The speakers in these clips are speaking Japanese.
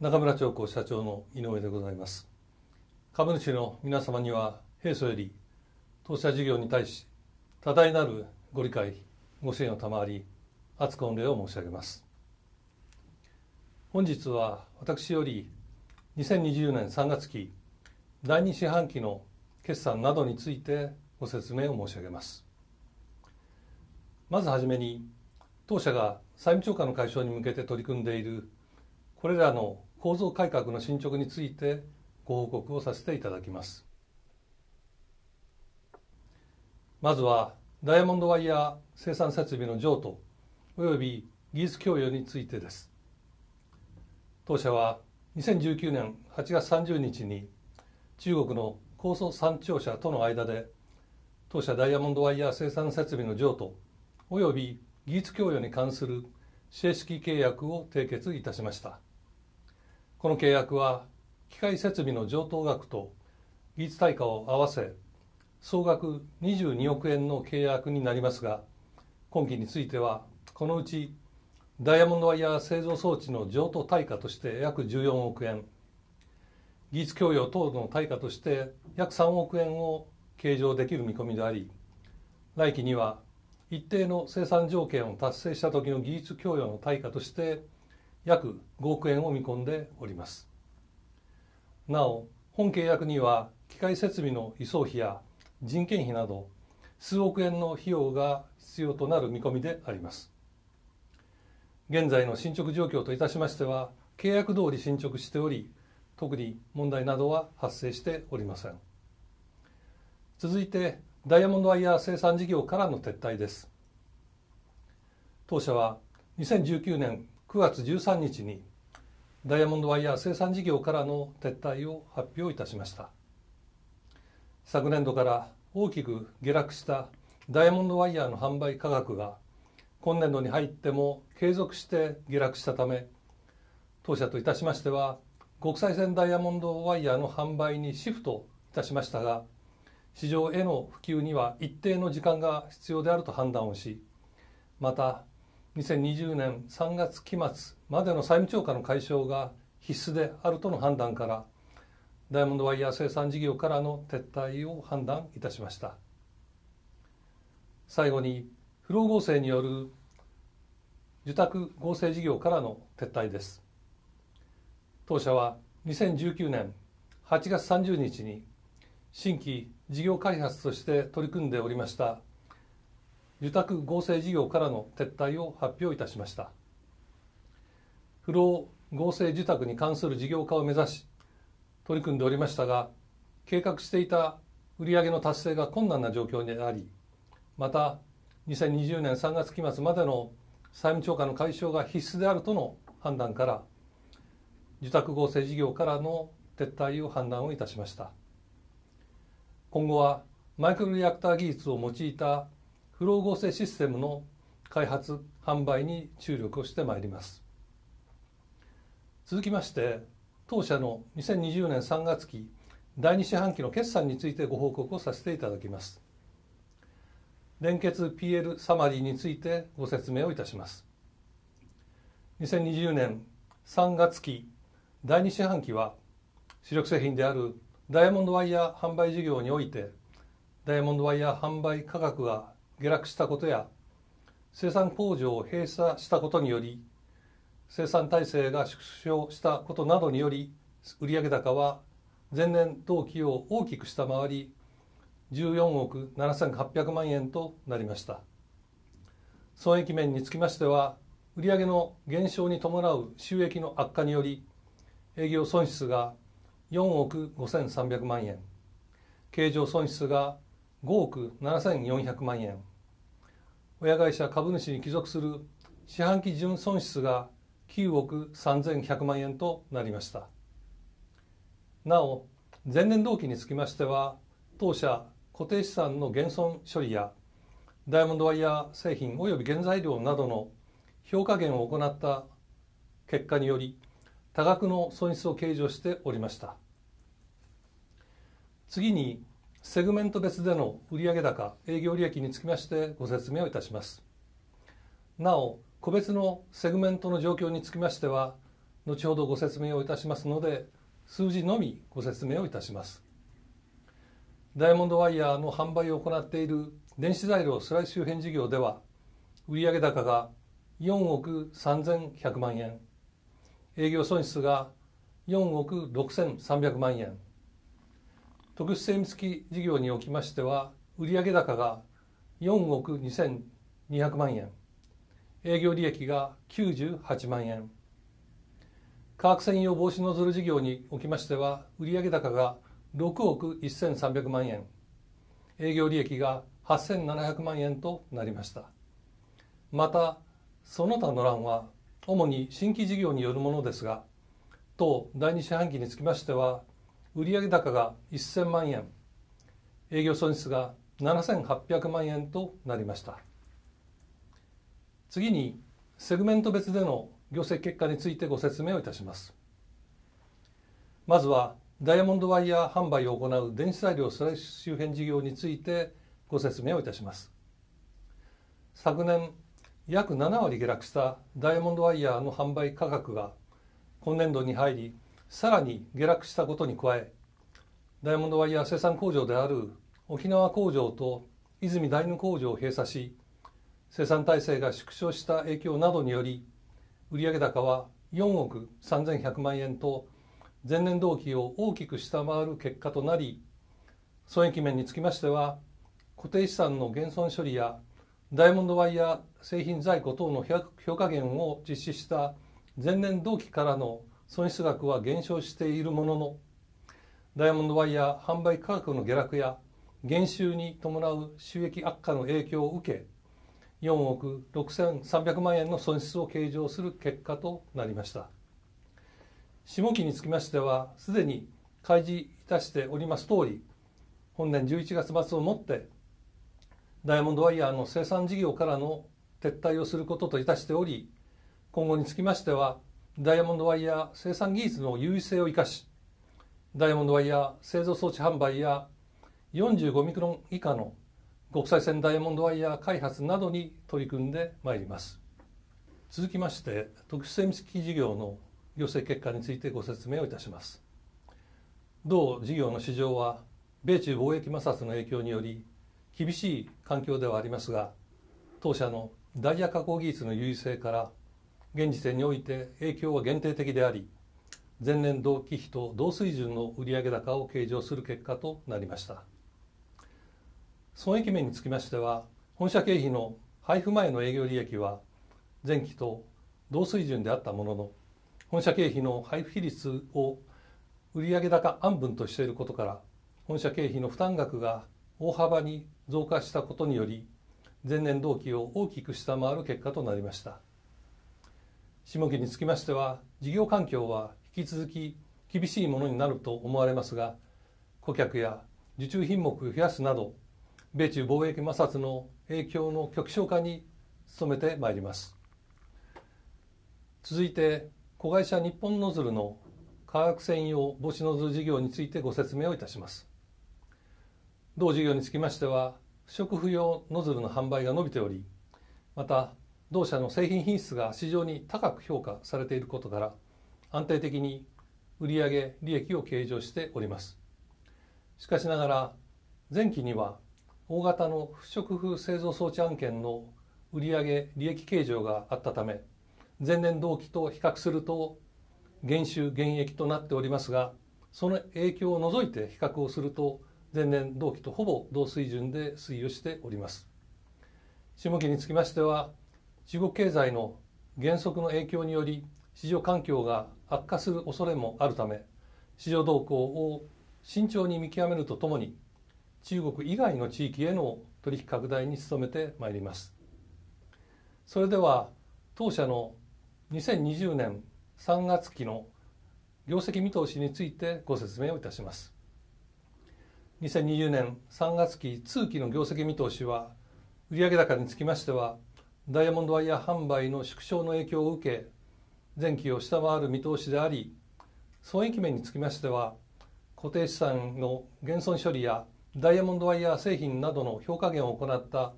中村長子社長の井上でございます株主の皆様には平素より当社事業に対し多大なるご理解ご支援を賜り厚く御礼を申し上げます本日は私より2020年3月期第2四半期の決算などについてご説明を申し上げますまずはじめに当社が債務超過の解消に向けて取り組んでいるこれらの構造改革の進捗についてご報告をさせていただきますまずはダイヤモンドワイヤー生産設備の譲渡および技術供与についてです当社は2019年8月30日に中国の高層山庁社との間で当社ダイヤモンドワイヤー生産設備の譲渡および技術供与に関する正式契約を締結いたしました。この契約は機械設備の上等額と技術対価を合わせ総額22億円の契約になりますが今期についてはこのうちダイヤモンドワイヤー製造装置の譲渡対価として約14億円技術供与等の対価として約3億円を計上できる見込みであり来期には一定の生産条件を達成した時の技術供与の対価として約5億円を見込んでおりますなお本契約には機械設備の移送費や人件費など数億円の費用が必要となる見込みであります現在の進捗状況といたしましては契約通り進捗しており特に問題などは発生しておりません続いてダイヤモンドワイヤー生産事業からの撤退です当社は2019年9月13日にダイヤモンドワイヤー生産事業からの撤退を発表いたしました昨年度から大きく下落したダイヤモンドワイヤーの販売価格が今年度に入っても継続して下落したため当社といたしましては国際線ダイヤモンドワイヤーの販売にシフトいたしましたが市場への普及には一定の時間が必要であると判断をしまた2020年3月期末までの債務超過の解消が必須であるとの判断からダイヤモンドワイヤー生産事業からの撤退を判断いたしました最後に不老合成による受託合成事業からの撤退です当社は2019年8月30日に新規事業開発として取り組んでおりました受託合成事業からの撤退を発表いたしました不老合成受託に関する事業化を目指し取り組んでおりましたが計画していた売上の達成が困難な状況にありまた2020年3月期末までの債務超過の解消が必須であるとの判断から受託合成事業からの撤退を判断をいたしました今後はマイクロリアクター技術を用いたフロー合成システムの開発販売に注力をしてまいります続きまして当社の2020年3月期第2四半期の決算についてご報告をさせていただきます連結 PL サマリーについてご説明をいたします2020年3月期第2四半期は主力製品であるダイヤモンドワイヤー販売事業においてダイヤモンドワイヤー販売価格が下落したことや生産工場を閉鎖したことにより生産体制が縮小したことなどにより売上高は前年同期を大きく下回り14億7800万円となりました損益面につきましては売上の減少に伴う収益の悪化により営業損失が4億5300万円経常損失が5億7400万円親会社株主に帰属する四半期純損失が9億3100万円となりましたなお前年同期につきましては当社固定資産の減損処理やダイヤモンドワイヤー製品及び原材料などの評価減を行った結果により多額の損失を計上しておりました次にセグメント別での売上高営業利益につきましてご説明をいたしますなお個別のセグメントの状況につきましては後ほどご説明をいたしますので数字のみご説明をいたしますダイヤモンドワイヤーの販売を行っている電子材料スライス周辺事業では売上高が4億3100万円営業損失が4億6300万円特殊精密機事業におきましては売上高が4億2200万円営業利益が98万円化学繊維を防止ノズル事業におきましては売上高が6億1300万円営業利益が8700万円となりましたまたその他の欄は主に新規事業によるものですが当第2四半期につきましては売上高が1000万円営業損失が7800万円となりました次にセグメント別での業績結果についてご説明をいたしますまずはダイヤモンドワイヤー販売を行う電子材料イス周辺事業についてご説明をいたします昨年約7割下落したダイヤモンドワイヤーの販売価格が今年度に入りさらに下落したことに加えダイヤモンドワイヤー生産工場である沖縄工場と泉第二工場を閉鎖し生産体制が縮小した影響などにより売上高は4億3100万円と前年同期を大きく下回る結果となり損益面につきましては固定資産の減損処理やダイヤモンドワイヤー製品在庫等の評価減を実施した前年同期からの損失額は減少しているもののダイヤモンドワイヤー販売価格の下落や減収に伴う収益悪化の影響を受け4億6300万円の損失を計上する結果となりました下期につきましてはすでに開示いたしております通り本年11月末をもってダイヤモンドワイヤーの生産事業からの撤退をすることといたしており今後につきましてはダイヤモンドワイヤー生産技術の優位性を生かしダイヤモンドワイヤー製造装置販売や45ミクロン以下の国際線ダイヤモンドワイヤー開発などに取り組んでまいります続きまして特殊精密機器事業の行政結果についてご説明をいたします同事業の市場は米中貿易摩擦の影響により厳しい環境ではありますが当社のダイヤ加工技術の優位性から現時点において影響は限定的であり前年同期比と同水準の売上高を計上する結果となりました損益面につきましては本社経費の配布前の営業利益は前期と同水準であったものの本社経費の配布比率を売上高安分としていることから本社経費の負担額が大幅に増加したことにより前年同期を大きく下回る結果となりました。下期につきましては事業環境は引き続き厳しいものになると思われますが顧客や受注品目を増やすなど米中貿易摩擦の影響の極小化に努めてまいります続いて子会社日本ノズルの化学専用母子ノズル事業についてご説明をいたします同事業につきましては不織布用ノズルの販売が伸びておりまた同社の製品品質が市場に高く評価されていることから安定的に売上利益を計上しておりますしかしながら前期には大型の不織布製造装置案件の売上利益計上があったため前年同期と比較すると減収減益となっておりますがその影響を除いて比較をすると前年同期とほぼ同水準で推移をしております下期につきましては中国経済の減速の影響により市場環境が悪化する恐れもあるため市場動向を慎重に見極めるとともに中国以外の地域への取引拡大に努めてまいりますそれでは当社の2020年3月期の業績見通しについてご説明をいたします2020年3月期通期の業績見通しは売上高につきましてはダイヤモンドワイヤー販売の縮小の影響を受け前期を下回る見通しであり損益面につきましては固定資産の減損処理やダイヤモンドワイヤー製品などの評価減を行った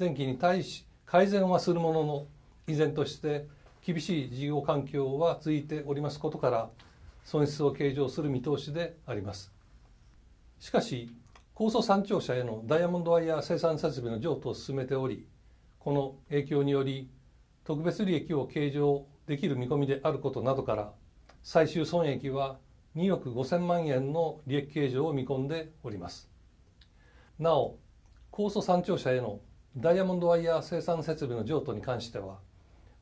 前期に対し改善はするものの依然として厳しい事業環境は続いておりますことから損失を計上する見通しでありますしかし高層山頂社へのダイヤモンドワイヤー生産設備の譲渡を進めておりこの影響により特別利益を計上できる見込みであることなどから最終損益は2億5000万円の利益計上を見込んでおりますなお高素産庁舎へのダイヤモンドワイヤー生産設備の譲渡に関しては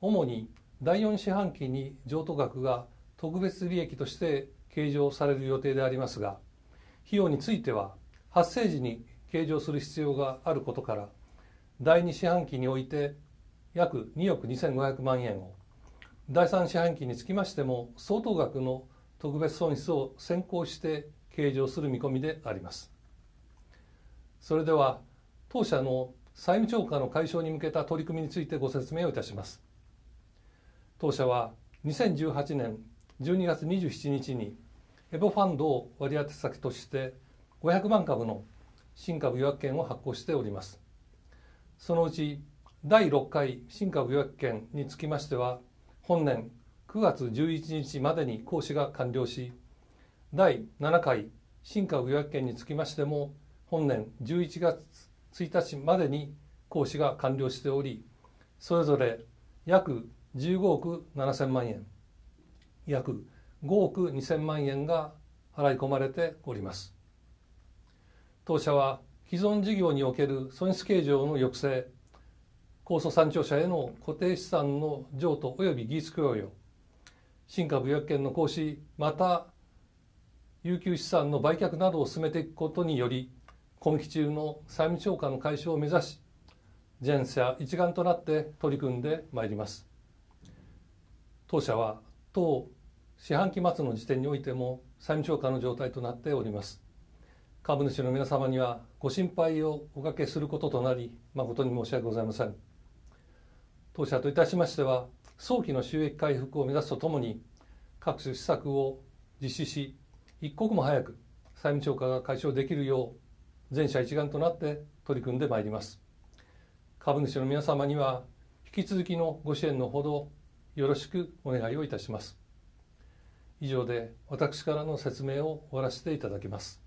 主に第4四半期に譲渡額が特別利益として計上される予定でありますが費用については発生時に計上する必要があることから第2四半期において約2億2500万円を第3四半期につきましても相当額の特別損失を先行して計上する見込みでありますそれでは当社の債務超過の解消に向けた取り組みについてご説明をいたします当社は2018年12月27日にエボファンドを割り当て先として500万株の新株予約権を発行しておりますそのうち第6回新化予約券につきましては本年9月11日までに行使が完了し第7回新化予約券につきましても本年11月1日までに行使が完了しておりそれぞれ約15億7000万円約5億2000万円が払い込まれております当社は既存事業における損失計上の抑制高素参照者への固定資産の譲渡及び技術供与新株予約権の行使また有給資産の売却などを進めていくことにより今期中の債務超過の解消を目指し全社一丸となって取り組んでまいります当社は当四半期末の時点においても債務超過の状態となっております株主の皆様にはご心配をおかけすることとなり誠に申し訳ございません当社といたしましては早期の収益回復を目指すとともに各種施策を実施し一刻も早く債務超過が解消できるよう全社一丸となって取り組んでまいります株主の皆様には引き続きのご支援のほどよろしくお願いをいたします以上で私からの説明を終わらせていただきます